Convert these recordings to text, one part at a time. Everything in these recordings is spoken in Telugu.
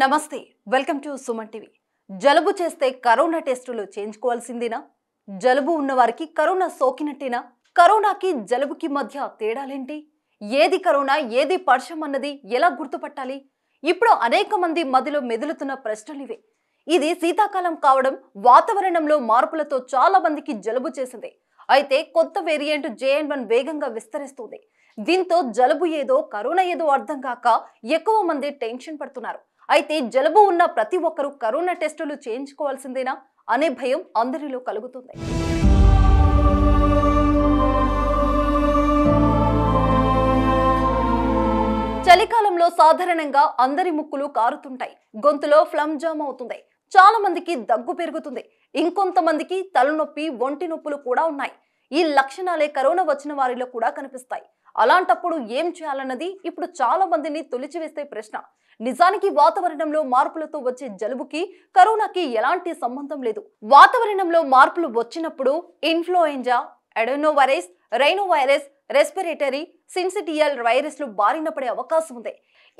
నమస్తే వెల్కమ్ టు సుమన్ టీవీ జలుబు చేస్తే కరోనా టెస్టులు చేయించుకోవాల్సిందేనా జలుబు ఉన్నవారికి కరోనా సోకినట్టేనా కరోనాకి జలుబుకి మధ్య తేడాలేంటి ఏది కరోనా ఏది పర్షం అన్నది ఎలా గుర్తుపట్టాలి ఇప్పుడు అనేక మంది మదిలో మెదులుతున్న ప్రశ్నలివే ఇది శీతాకాలం కావడం వాతావరణంలో మార్పులతో చాలా మందికి జలుబు చేసింది అయితే కొత్త వేరియంట్ జేఎన్ వన్ వేగంగా విస్తరిస్తుంది దీంతో జలుబు ఏదో కరోనా ఏదో అర్థం కాక ఎక్కువ మంది టెన్షన్ పడుతున్నారు అయితే జలుబు ఉన్న ప్రతి ఒక్కరూ కరోనా టెస్టులు చేయించుకోవాల్సిందేనా అనే భయం అందరిలో కలుగుతుంది చలికాలంలో సాధారణంగా అందరి ముక్కులు కారుతుంటాయి గొంతులో ఫ్లమ్ జామ్ అవుతుంది చాలా మందికి దగ్గు పెరుగుతుంది ఇంకొంతమందికి తలనొప్పి ఒంటి నొప్పులు కూడా ఉన్నాయి ఈ లక్షణాలే కరోనా వచ్చిన వారిలో కూడా కనిపిస్తాయి అలాంటప్పుడు ఏం చేయాలన్నది ఇప్పుడు చాలా మందిని తొలిచివేస్తే ప్రశ్న నిజానికి వాతావరణంలో మార్పులతో వచ్చే జలుబుకి కరోనాకి ఎలాంటి సంబంధం లేదు వాతావరణంలో మార్పులు వచ్చినప్పుడు influenza adenovirus rhino virus respiratory syncytial వైరస్లు బారిన పడే అవకాశం ఉంది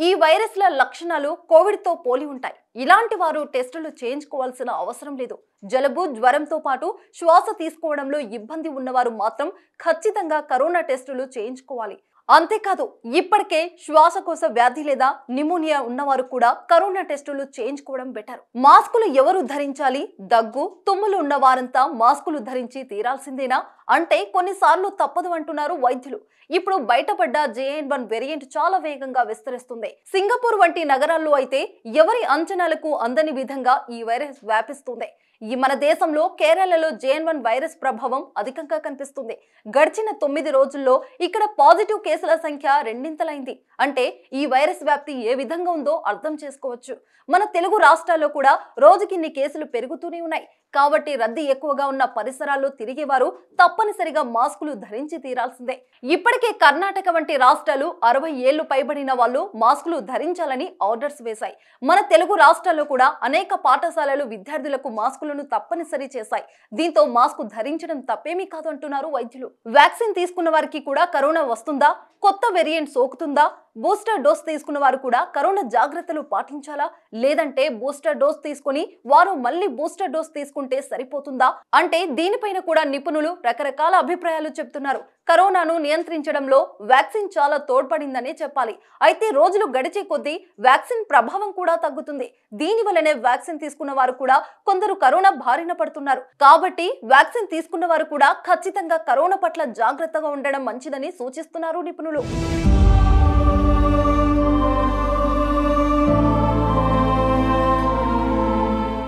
ఈ వైరస్ల లక్షణాలు కోవిడ్తో పోలి ఉంటాయి ఇలాంటి వారు టెస్టులు చేయించుకోవాల్సిన అవసరం లేదు జలుబు జ్వరంతో పాటు శ్వాస తీసుకోవడంలో ఇబ్బంది ఉన్నవారు మాత్రం ఖచ్చితంగా కరోనా టెస్టులు చేయించుకోవాలి అంతేకాదు ఇప్పటికే శ్వాసకోశ వ్యాధి లేదా నిమోనియా ఉన్నవారు కూడా కరోనా టెస్టులు చేయించుకోవడం బెటర్ మాస్కులు ఎవరు ధరించాలి దగ్గు తుమ్ములు ఉన్న వారంతా మాస్కులు ధరించి తీరాల్సిందేనా అంటే కొన్నిసార్లు తప్పదు అంటున్నారు వైద్యులు ఇప్పుడు బయటపడ్డ జేఎన్ వన్ వేరియంట్ చాలా వేగంగా విస్తరిస్తుంది సింగపూర్ వంటి నగరాల్లో అయితే ఎవరి అంచనాలకు అందని విధంగా ఈ వైరస్ వ్యాపిస్తుంది ఈ మన దేశంలో కేరళలో జేఎన్ వన్ వైరస్ ప్రభావం అధికంగా కనిపిస్తుంది గడిచిన తొమ్మిది రోజుల్లో ఇక్కడ పాజిటివ్ కేసు కేసుల సంఖ్య రెండింతలైంది అంటే ఈ వైరస్ వ్యాప్తి ఏ విధంగా ఉందో అర్థం చేసుకోవచ్చు మన తెలుగు రాష్ట్రాల్లో కూడా రోజుకిన్ని కేసులు పెరుగుతూనే ఉన్నాయి కాబట్టి రద్దీ ఎక్కువగా ఉన్న పరిసరాల్లో తిరిగే వారు తప్పనిసరిగా మాస్కులు ధరించి తీరాల్సిందే ఇప్పటికే కర్ణాటక వంటి రాష్ట్రాలు అరవై ఏళ్లు పైబడిన వాళ్ళు మాస్కులు ధరించాలని ఆర్డర్స్ వేశాయి మన తెలుగు రాష్ట్రాల్లో కూడా అనేక పాఠశాలలు విద్యార్థులకు మాస్కులను తప్పనిసరి చేశాయి దీంతో మాస్క్ ధరించడం తప్పేమీ కాదంటున్నారు వైద్యులు వ్యాక్సిన్ తీసుకున్న వారికి కూడా కరోనా వస్తుందా కొత్త వేరియంట్ సోకుతుందా బూస్టర్ డోస్ తీసుకున్న వారు కూడా కరోనా జాగ్రత్తలు పాటించాలా లేదంటే బూస్టర్ డోస్ తీసుకుని వారు మళ్ళీ బూస్టర్ డోస్ తీసుకుంటారు తీసుకుంటే సరిపోతుందా అంటే దీనిపైన కూడా నిపుణులు రకరకాల అభిప్రాయాలు చెప్తున్నారు కరోనాను నియంత్రించడంలో వ్యాక్సిన్ చాలా తోడ్పడిందనే చెప్పాలి అయితే రోజులు గడిచే కొద్దీ వ్యాక్సిన్ ప్రభావం కూడా తగ్గుతుంది దీని వల్లనే వ్యాక్సిన్ తీసుకున్న వారు కూడా కొందరు కరోనా బారిన పడుతున్నారు కాబట్టి వ్యాక్సిన్ తీసుకున్న వారు కూడా ఖచ్చితంగా కరోనా పట్ల జాగ్రత్తగా ఉండడం మంచిదని సూచిస్తున్నారు నిపుణులు